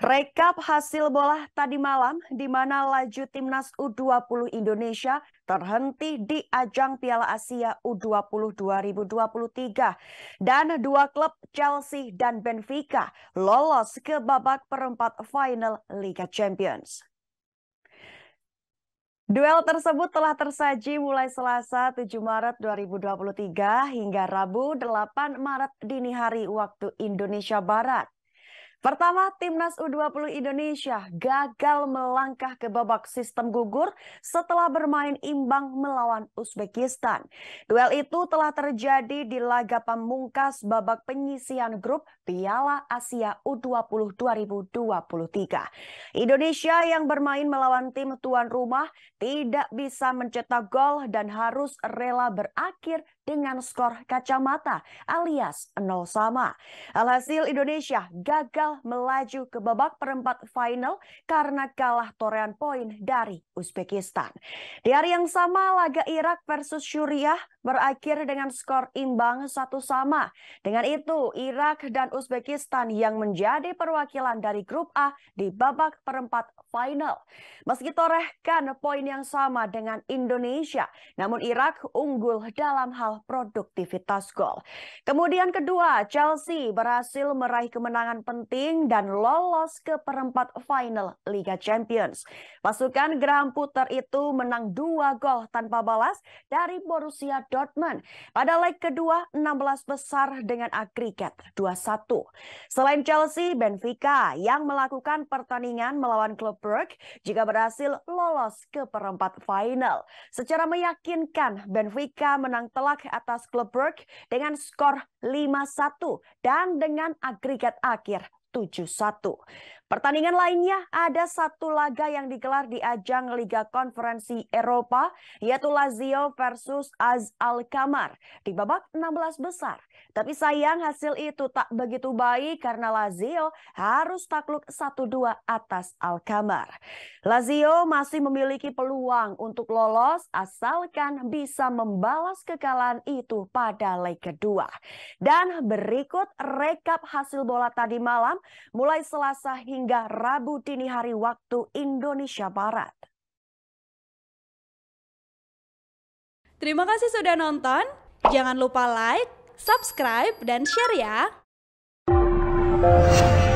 Rekap hasil bola tadi malam di mana laju timnas U20 Indonesia terhenti di ajang Piala Asia U20 2023 dan dua klub Chelsea dan Benfica lolos ke babak perempat final Liga Champions. Duel tersebut telah tersaji mulai Selasa 7 Maret 2023 hingga Rabu 8 Maret dini hari waktu Indonesia Barat. Pertama, Timnas U20 Indonesia gagal melangkah ke babak sistem gugur setelah bermain imbang melawan Uzbekistan. Duel itu telah terjadi di laga pamungkas babak penyisian grup Piala Asia U20 2023. Indonesia yang bermain melawan tim tuan rumah tidak bisa mencetak gol dan harus rela berakhir dengan skor kacamata alias nol sama. Alhasil Indonesia gagal gagal melaju ke babak perempat final karena kalah torehan poin dari Uzbekistan. Di hari yang sama laga Irak versus Suriah berakhir dengan skor imbang satu sama. Dengan itu, Irak dan Uzbekistan yang menjadi perwakilan dari grup A di babak perempat final. Meski torehkan poin yang sama dengan Indonesia, namun Irak unggul dalam hal produktivitas gol. Kemudian kedua, Chelsea berhasil meraih kemenangan penting dan lolos ke perempat final Liga Champions. Pasukan Graham Putter itu menang dua gol tanpa balas dari Borussia Dortmund. Pada leg kedua, 16 besar dengan agregat 2-1. Selain Chelsea, Benfica yang melakukan pertandingan melawan klub Brugge jika berhasil lolos ke perempat final. Secara meyakinkan, Benfica menang telak atas klub Brugge dengan skor 5-1 dan dengan agregat akhir 7-1. Pertandingan lainnya ada satu laga yang digelar di ajang Liga Konferensi Eropa yaitu Lazio versus Az Alkamar di babak 16 besar. Tapi sayang hasil itu tak begitu baik karena Lazio harus takluk 1-2 atas Alkamar. Lazio masih memiliki peluang untuk lolos asalkan bisa membalas kekalahan itu pada leg kedua. Dan berikut rekap hasil bola tadi malam mulai Selasa hingga hingga Rabu dini hari waktu Indonesia Barat. Terima kasih sudah nonton. Jangan lupa like, subscribe, dan share ya.